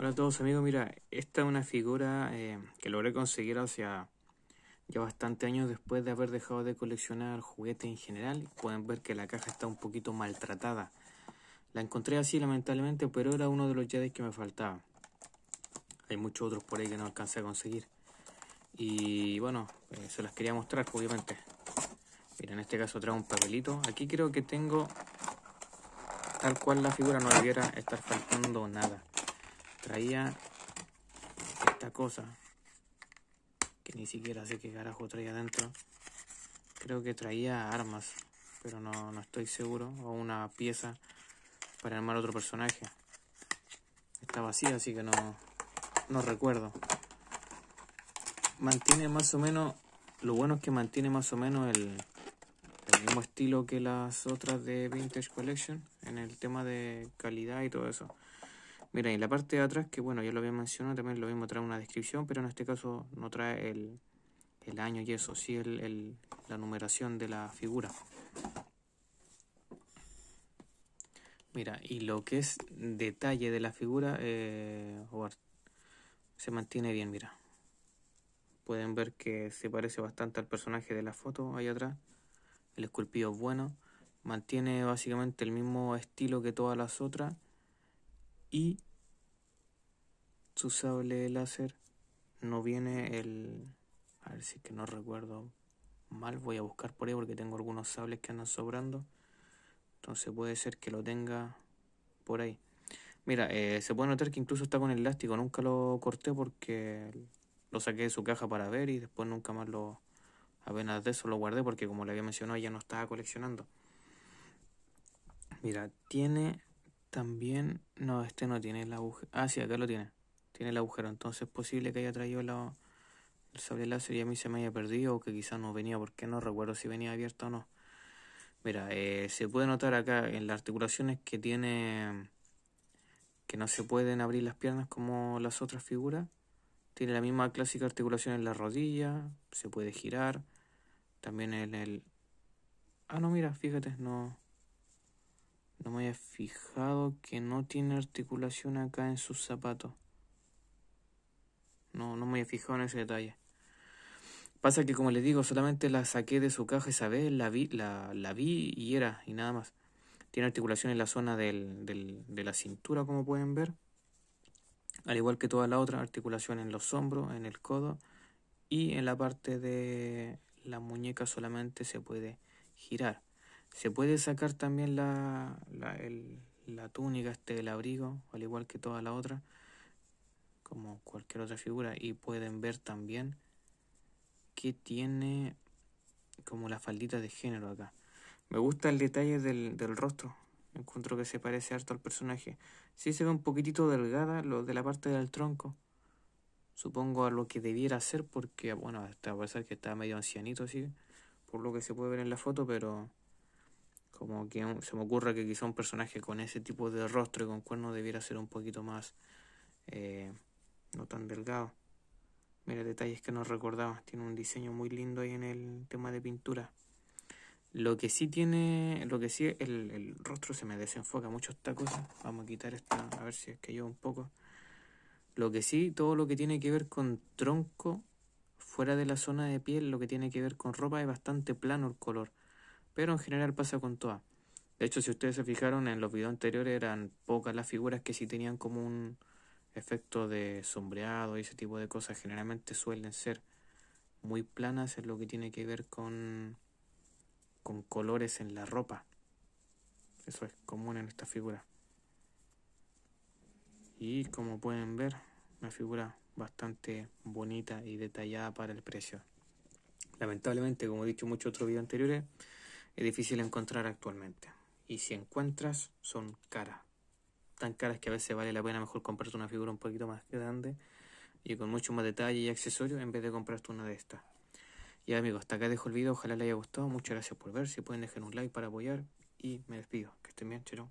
Hola a todos amigos, mira, esta es una figura eh, que logré conseguir hacia ya bastante años después de haber dejado de coleccionar juguetes en general. Pueden ver que la caja está un poquito maltratada. La encontré así lamentablemente, pero era uno de los Jedi que me faltaba. Hay muchos otros por ahí que no alcancé a conseguir. Y bueno, eh, se las quería mostrar pues, obviamente. Mira, en este caso trae un papelito. Aquí creo que tengo tal cual la figura no debiera estar faltando nada traía esta cosa que ni siquiera sé qué carajo traía dentro creo que traía armas pero no, estoy seguro o una pieza para armar otro personaje está vacía así que no no recuerdo mantiene más o menos lo bueno es que mantiene más o menos el mismo estilo que las otras de Vintage Collection en el tema de calidad y todo eso Mira, y la parte de atrás, que bueno, ya lo había mencionado, también lo mismo trae una descripción, pero en este caso no trae el, año y eso, sí la numeración de la figura. Mira, y lo que es detalle de la figura eh, se mantiene bien, mira. Pueden ver que se parece bastante al personaje de la foto ahí atrás. El esculpido es bueno. Mantiene básicamente el mismo estilo que todas las otras y su sable láser no viene el... A ver si que no recuerdo mal, voy a buscar por ahí porque tengo algunos sables que andan sobrando. Entonces puede ser que lo tenga por ahí. Mira, eh, se puede notar que incluso está con el elástico. Nunca lo corté porque lo saqué de su caja para ver y después nunca más lo... Apenas de eso lo guardé porque como le había mencionado ya no estaba coleccionando. Mira, tiene también, no, este no tiene el agujero. Ah, sí, acá lo tiene. Tiene el agujero. Entonces es posible que haya traído el sable láser y a mí se me haya perdido o que quizás no venía porque no recuerdo si venía abierto o no. Mira, eh, se puede notar acá en las articulaciones que tiene que no se pueden abrir las piernas como las otras figuras. Tiene la misma clásica articulación en la rodilla, se puede girar. También en el... Ah, no, mira, fíjate, no, no me había fijado que no tiene articulación acá en sus zapatos. No, no me había fijado en ese detalle. Pasa que, como les digo, solamente la saqué de su caja esa vez, la vi, la, vi y era, y nada más. Tiene articulación en la zona del, de la cintura, como pueden ver. Al igual que toda la otra, articulación en los hombros, en el codo y en la parte de la muñeca solamente se puede girar. Se puede sacar también la, túnica, este, el abrigo, al igual que toda la otra, como cualquier otra figura. Y pueden ver también que tiene como la faldita de género acá. Me gusta el detalle del, rostro. Encuentro que se parece harto al personaje. Sí se ve un poquitito delgada lo de la parte del tronco. Supongo a lo que debiera ser porque, bueno, hasta a que está medio ancianito así, por lo que se puede ver en la foto, pero... Como que se me ocurre que quizá un personaje con ese tipo de rostro y con cuernos debiera ser un poquito más... Eh, no tan delgado. Mira, detalles que no recordaba. Tiene un diseño muy lindo ahí en el tema de pintura. Lo que sí tiene, lo que sí, el, el rostro se me desenfoca mucho esta cosa. Vamos a quitar esta, a ver si es que yo un poco. Lo que sí, todo lo que tiene que ver con tronco, fuera de la zona de piel, lo que tiene que ver con ropa, es bastante plano el color pero en general pasa con todas. De hecho, si ustedes se fijaron en los videos anteriores eran pocas las figuras que sí tenían como un efecto de sombreado y ese tipo de cosas. Generalmente suelen ser muy planas en lo que tiene que ver con, con colores en la ropa. Eso es común en esta figura. Y como pueden ver, una figura bastante bonita y detallada para el precio. Lamentablemente, como he dicho en muchos otros videos anteriores, es difícil encontrar actualmente. Y si encuentras, son caras. Tan caras que a veces vale la pena mejor comprarte una figura un poquito más grande y con mucho más detalle y accesorios en vez de comprarte una de estas. Y amigos, hasta acá dejo el video, ojalá les haya gustado, muchas gracias por ver, si pueden dejar un like para apoyar y me despido, que estén bien, chero